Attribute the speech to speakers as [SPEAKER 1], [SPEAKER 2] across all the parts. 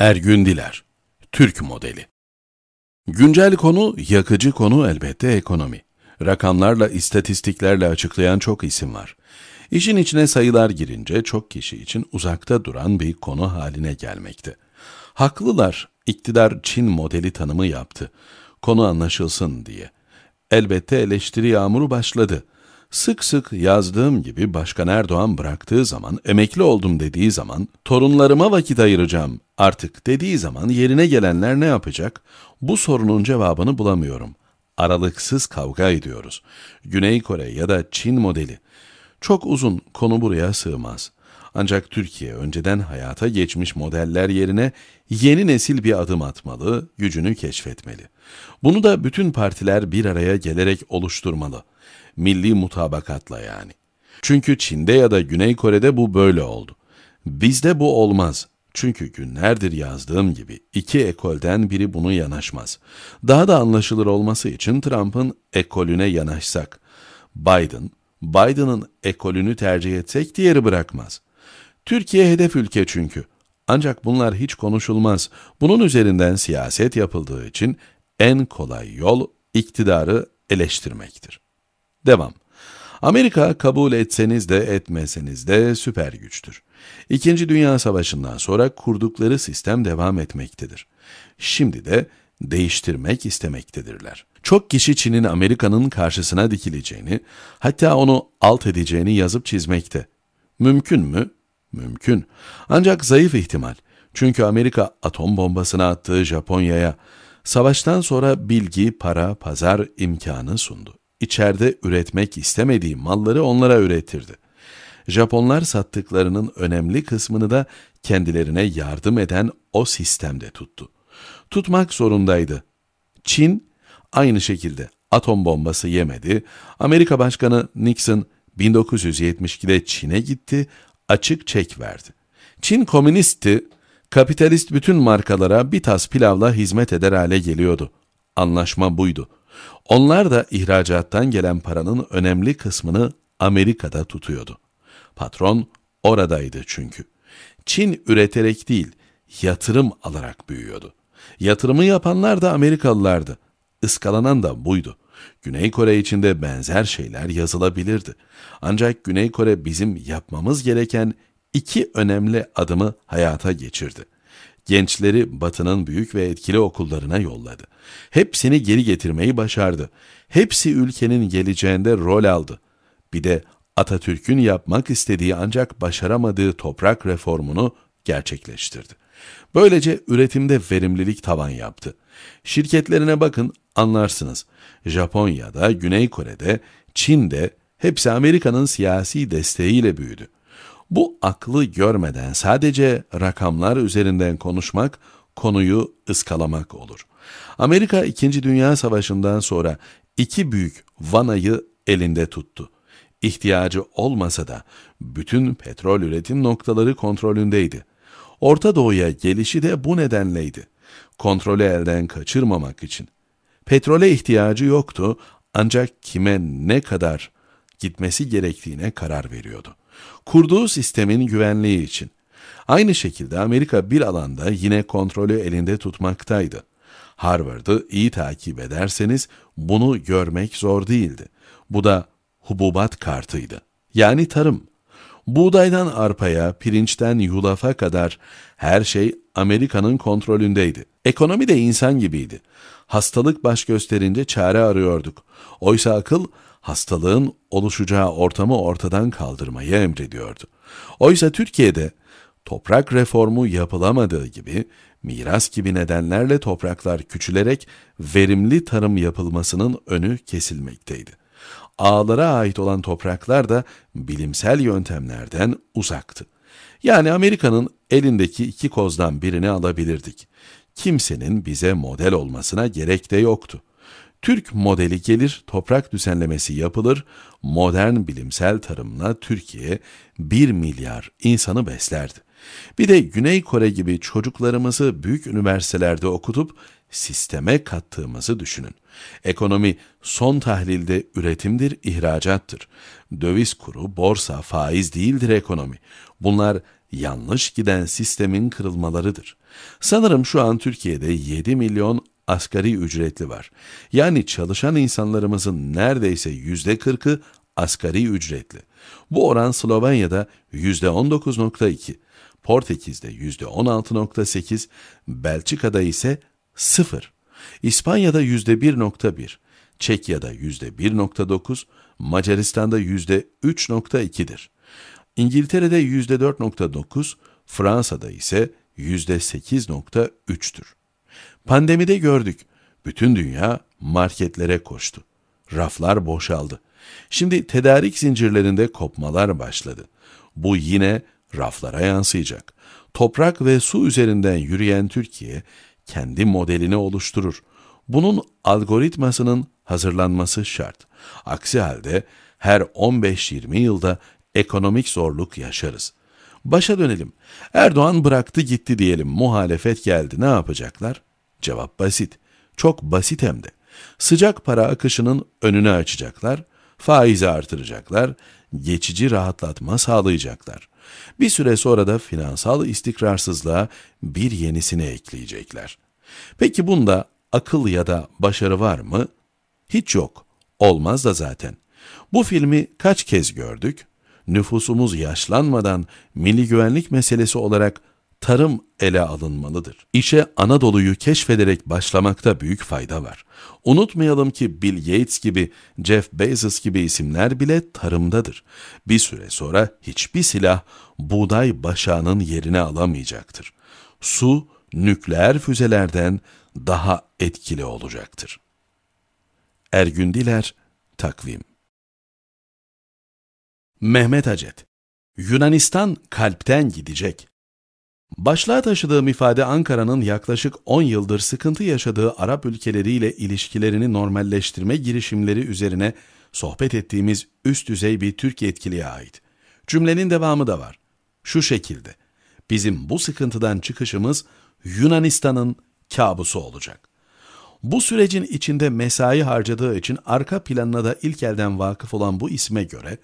[SPEAKER 1] Ergün Diler, Türk modeli. Güncel konu, yakıcı konu elbette ekonomi. Rakamlarla, istatistiklerle açıklayan çok isim var. İşin içine sayılar girince çok kişi için uzakta duran bir konu haline gelmekte. Haklılar, iktidar Çin modeli tanımı yaptı. Konu anlaşılsın diye. Elbette eleştiri yağmuru başladı. Sık sık yazdığım gibi Başkan Erdoğan bıraktığı zaman, emekli oldum dediği zaman, torunlarıma vakit ayıracağım artık dediği zaman yerine gelenler ne yapacak? Bu sorunun cevabını bulamıyorum. Aralıksız kavga ediyoruz. Güney Kore ya da Çin modeli. Çok uzun konu buraya sığmaz.'' Ancak Türkiye önceden hayata geçmiş modeller yerine yeni nesil bir adım atmalı, gücünü keşfetmeli. Bunu da bütün partiler bir araya gelerek oluşturmalı. Milli mutabakatla yani. Çünkü Çin'de ya da Güney Kore'de bu böyle oldu. Bizde bu olmaz. Çünkü günlerdir yazdığım gibi iki ekolden biri bunu yanaşmaz. Daha da anlaşılır olması için Trump'ın ekolüne yanaşsak, Biden, Biden'ın ekolünü tercih etsek diğeri bırakmaz. Türkiye hedef ülke çünkü. Ancak bunlar hiç konuşulmaz. Bunun üzerinden siyaset yapıldığı için en kolay yol iktidarı eleştirmektir. Devam. Amerika kabul etseniz de etmeseniz de süper güçtür. İkinci Dünya Savaşı'ndan sonra kurdukları sistem devam etmektedir. Şimdi de değiştirmek istemektedirler. Çok kişi Çin'in Amerika'nın karşısına dikileceğini, hatta onu alt edeceğini yazıp çizmekte. Mümkün mü? Mümkün. Ancak zayıf ihtimal. Çünkü Amerika atom bombasını attığı Japonya'ya savaştan sonra bilgi, para, pazar imkanı sundu. İçeride üretmek istemediği malları onlara ürettirdi. Japonlar sattıklarının önemli kısmını da kendilerine yardım eden o sistemde tuttu. Tutmak zorundaydı. Çin aynı şekilde atom bombası yemedi. Amerika Başkanı Nixon 1972'de Çin'e gitti açık çek verdi. Çin komünisti, kapitalist bütün markalara bir tas pilavla hizmet eder hale geliyordu. Anlaşma buydu. Onlar da ihracattan gelen paranın önemli kısmını Amerika'da tutuyordu. Patron oradaydı çünkü. Çin üreterek değil, yatırım alarak büyüyordu. Yatırımı yapanlar da Amerikalılardı. Iskalanan da buydu. Güney Kore için de benzer şeyler yazılabilirdi. Ancak Güney Kore bizim yapmamız gereken iki önemli adımı hayata geçirdi. Gençleri Batı'nın büyük ve etkili okullarına yolladı. Hepsini geri getirmeyi başardı. Hepsi ülkenin geleceğinde rol aldı. Bir de Atatürk'ün yapmak istediği ancak başaramadığı toprak reformunu gerçekleştirdi. Böylece üretimde verimlilik tavan yaptı. Şirketlerine bakın Anlarsınız. Japonya'da, Güney Kore'de, Çin'de hepsi Amerika'nın siyasi desteğiyle büyüdü. Bu aklı görmeden sadece rakamlar üzerinden konuşmak, konuyu ıskalamak olur. Amerika 2. Dünya Savaşı'ndan sonra iki büyük vanayı elinde tuttu. İhtiyacı olmasa da bütün petrol üretim noktaları kontrolündeydi. Orta Doğu'ya gelişi de bu nedenleydi. Kontrolü elden kaçırmamak için. Petrole ihtiyacı yoktu ancak kime ne kadar gitmesi gerektiğine karar veriyordu. Kurduğu sistemin güvenliği için. Aynı şekilde Amerika bir alanda yine kontrolü elinde tutmaktaydı. Harvard'ı iyi takip ederseniz bunu görmek zor değildi. Bu da hububat kartıydı. Yani tarım. Buğdaydan arpaya, pirinçten yulafa kadar her şey Amerika'nın kontrolündeydi. Ekonomi de insan gibiydi. Hastalık baş gösterince çare arıyorduk. Oysa akıl hastalığın oluşacağı ortamı ortadan kaldırmayı emrediyordu. Oysa Türkiye'de toprak reformu yapılamadığı gibi miras gibi nedenlerle topraklar küçülerek verimli tarım yapılmasının önü kesilmekteydi ağlara ait olan topraklar da bilimsel yöntemlerden uzaktı. Yani Amerika'nın elindeki iki kozdan birini alabilirdik. Kimsenin bize model olmasına gerek de yoktu. Türk modeli gelir, toprak düzenlemesi yapılır, modern bilimsel tarımla Türkiye 1 milyar insanı beslerdi. Bir de Güney Kore gibi çocuklarımızı büyük üniversitelerde okutup sisteme kattığımızı düşünün. Ekonomi son tahlilde üretimdir, ihracattır. Döviz kuru, borsa, faiz değildir ekonomi. Bunlar yanlış giden sistemin kırılmalarıdır. Sanırım şu an Türkiye'de 7 milyon asgari ücretli var. Yani çalışan insanlarımızın neredeyse yüzde %40'ı asgari ücretli. Bu oran Slovenya'da yüzde %19.2. Portekiz'de %16.8, Belçika'da ise 0. İspanya'da %1.1, Çekya'da %1.9, Macaristan'da %3.2'dir. İngiltere'de %4.9, Fransa'da ise %8.3'tür. Pandemide gördük. Bütün dünya marketlere koştu. Raflar boşaldı. Şimdi tedarik zincirlerinde kopmalar başladı. Bu yine raflara yansıyacak. Toprak ve su üzerinden yürüyen Türkiye kendi modelini oluşturur. Bunun algoritmasının hazırlanması şart. Aksi halde her 15-20 yılda ekonomik zorluk yaşarız. Başa dönelim. Erdoğan bıraktı gitti diyelim. Muhalefet geldi. Ne yapacaklar? Cevap basit. Çok basit hem de. Sıcak para akışının önünü açacaklar, faizi artıracaklar, geçici rahatlatma sağlayacaklar. Bir süre sonra da finansal istikrarsızlığa bir yenisini ekleyecekler. Peki bunda akıl ya da başarı var mı? Hiç yok. Olmaz da zaten. Bu filmi kaç kez gördük? Nüfusumuz yaşlanmadan milli güvenlik meselesi olarak tarım ele alınmalıdır. İşe Anadolu'yu keşfederek başlamakta büyük fayda var. Unutmayalım ki Bill Gates gibi, Jeff Bezos gibi isimler bile tarımdadır. Bir süre sonra hiçbir silah buğday başağının yerini alamayacaktır. Su, nükleer füzelerden daha etkili olacaktır. Ergün Diler, Takvim Mehmet Acet Yunanistan kalpten gidecek. Başlığa taşıdığım ifade Ankara'nın yaklaşık 10 yıldır sıkıntı yaşadığı Arap ülkeleriyle ilişkilerini normalleştirme girişimleri üzerine sohbet ettiğimiz üst düzey bir Türk yetkiliye ait. Cümlenin devamı da var. Şu şekilde, bizim bu sıkıntıdan çıkışımız Yunanistan'ın kabusu olacak. Bu sürecin içinde mesai harcadığı için arka planına da ilk elden vakıf olan bu isme göre,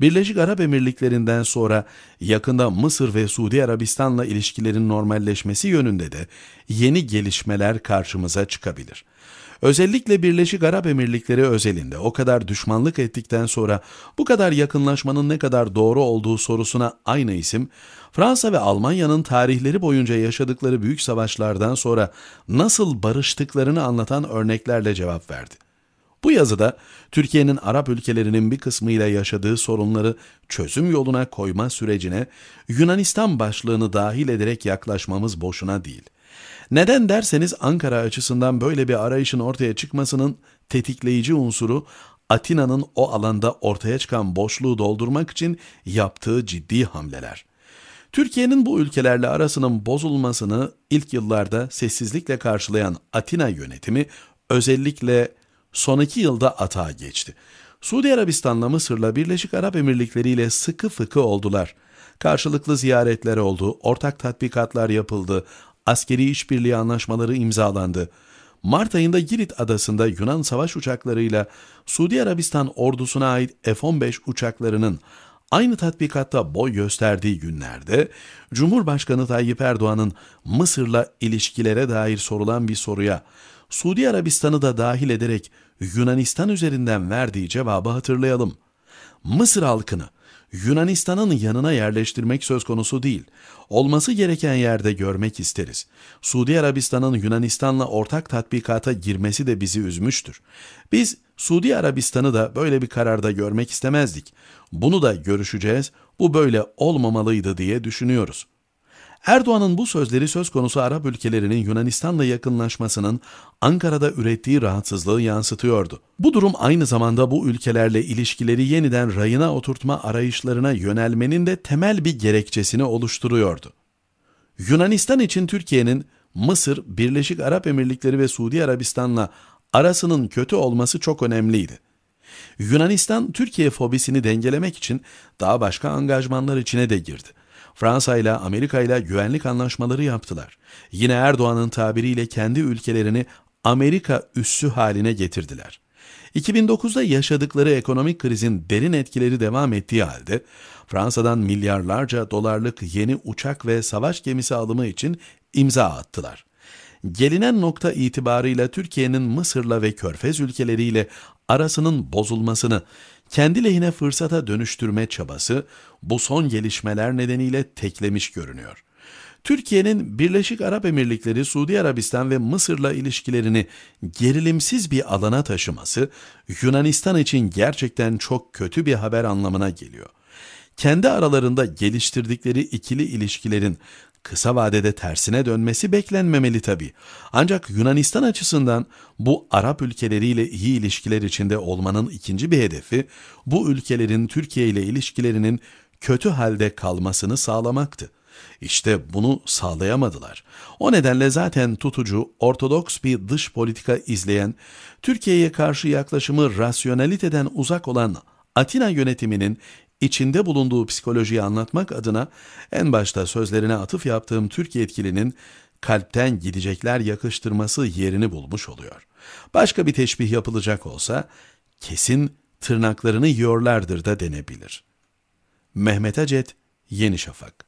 [SPEAKER 1] Birleşik Arap Emirlikleri'nden sonra yakında Mısır ve Suudi Arabistan'la ilişkilerin normalleşmesi yönünde de yeni gelişmeler karşımıza çıkabilir. Özellikle Birleşik Arap Emirlikleri özelinde o kadar düşmanlık ettikten sonra bu kadar yakınlaşmanın ne kadar doğru olduğu sorusuna aynı isim, Fransa ve Almanya'nın tarihleri boyunca yaşadıkları büyük savaşlardan sonra nasıl barıştıklarını anlatan örneklerle cevap verdi. Bu yazıda Türkiye'nin Arap ülkelerinin bir kısmıyla yaşadığı sorunları çözüm yoluna koyma sürecine Yunanistan başlığını dahil ederek yaklaşmamız boşuna değil.'' Neden derseniz Ankara açısından böyle bir arayışın ortaya çıkmasının tetikleyici unsuru Atina'nın o alanda ortaya çıkan boşluğu doldurmak için yaptığı ciddi hamleler. Türkiye'nin bu ülkelerle arasının bozulmasını ilk yıllarda sessizlikle karşılayan Atina yönetimi özellikle son iki yılda atağa geçti. Suudi Arabistan'la Mısır'la Birleşik Arap Emirlikleri ile sıkı fıkı oldular. Karşılıklı ziyaretler oldu, ortak tatbikatlar yapıldı, askeri işbirliği anlaşmaları imzalandı. Mart ayında Girit adasında Yunan savaş uçaklarıyla Suudi Arabistan ordusuna ait F-15 uçaklarının aynı tatbikatta boy gösterdiği günlerde Cumhurbaşkanı Tayyip Erdoğan'ın Mısır'la ilişkilere dair sorulan bir soruya Suudi Arabistan'ı da dahil ederek Yunanistan üzerinden verdiği cevabı hatırlayalım. Mısır halkını Yunanistan'ın yanına yerleştirmek söz konusu değil. Olması gereken yerde görmek isteriz. Suudi Arabistan'ın Yunanistan'la ortak tatbikata girmesi de bizi üzmüştür. Biz Suudi Arabistan'ı da böyle bir kararda görmek istemezdik. Bunu da görüşeceğiz, bu böyle olmamalıydı diye düşünüyoruz.'' Erdoğan'ın bu sözleri söz konusu Arap ülkelerinin Yunanistan'la yakınlaşmasının Ankara'da ürettiği rahatsızlığı yansıtıyordu. Bu durum aynı zamanda bu ülkelerle ilişkileri yeniden rayına oturtma arayışlarına yönelmenin de temel bir gerekçesini oluşturuyordu. Yunanistan için Türkiye'nin Mısır, Birleşik Arap Emirlikleri ve Suudi Arabistan'la arasının kötü olması çok önemliydi. Yunanistan Türkiye fobisini dengelemek için daha başka angajmanlar içine de girdi. Fransa ile Amerika ile güvenlik anlaşmaları yaptılar. Yine Erdoğan'ın tabiriyle kendi ülkelerini Amerika üssü haline getirdiler. 2009'da yaşadıkları ekonomik krizin derin etkileri devam ettiği halde Fransa'dan milyarlarca dolarlık yeni uçak ve savaş gemisi alımı için imza attılar. Gelinen nokta itibarıyla Türkiye'nin Mısır'la ve Körfez ülkeleriyle arasının bozulmasını kendi lehine fırsata dönüştürme çabası bu son gelişmeler nedeniyle teklemiş görünüyor. Türkiye'nin Birleşik Arap Emirlikleri, Suudi Arabistan ve Mısır'la ilişkilerini gerilimsiz bir alana taşıması Yunanistan için gerçekten çok kötü bir haber anlamına geliyor kendi aralarında geliştirdikleri ikili ilişkilerin kısa vadede tersine dönmesi beklenmemeli tabi. Ancak Yunanistan açısından bu Arap ülkeleriyle iyi ilişkiler içinde olmanın ikinci bir hedefi, bu ülkelerin Türkiye ile ilişkilerinin kötü halde kalmasını sağlamaktı. İşte bunu sağlayamadılar. O nedenle zaten tutucu, ortodoks bir dış politika izleyen, Türkiye'ye karşı yaklaşımı rasyonaliteden uzak olan Atina yönetiminin içinde bulunduğu psikolojiyi anlatmak adına en başta sözlerine atıf yaptığım Türk yetkilinin kalpten gidecekler yakıştırması yerini bulmuş oluyor. Başka bir teşbih yapılacak olsa kesin tırnaklarını yiyorlardır da denebilir. Mehmet Acet, Yeni Şafak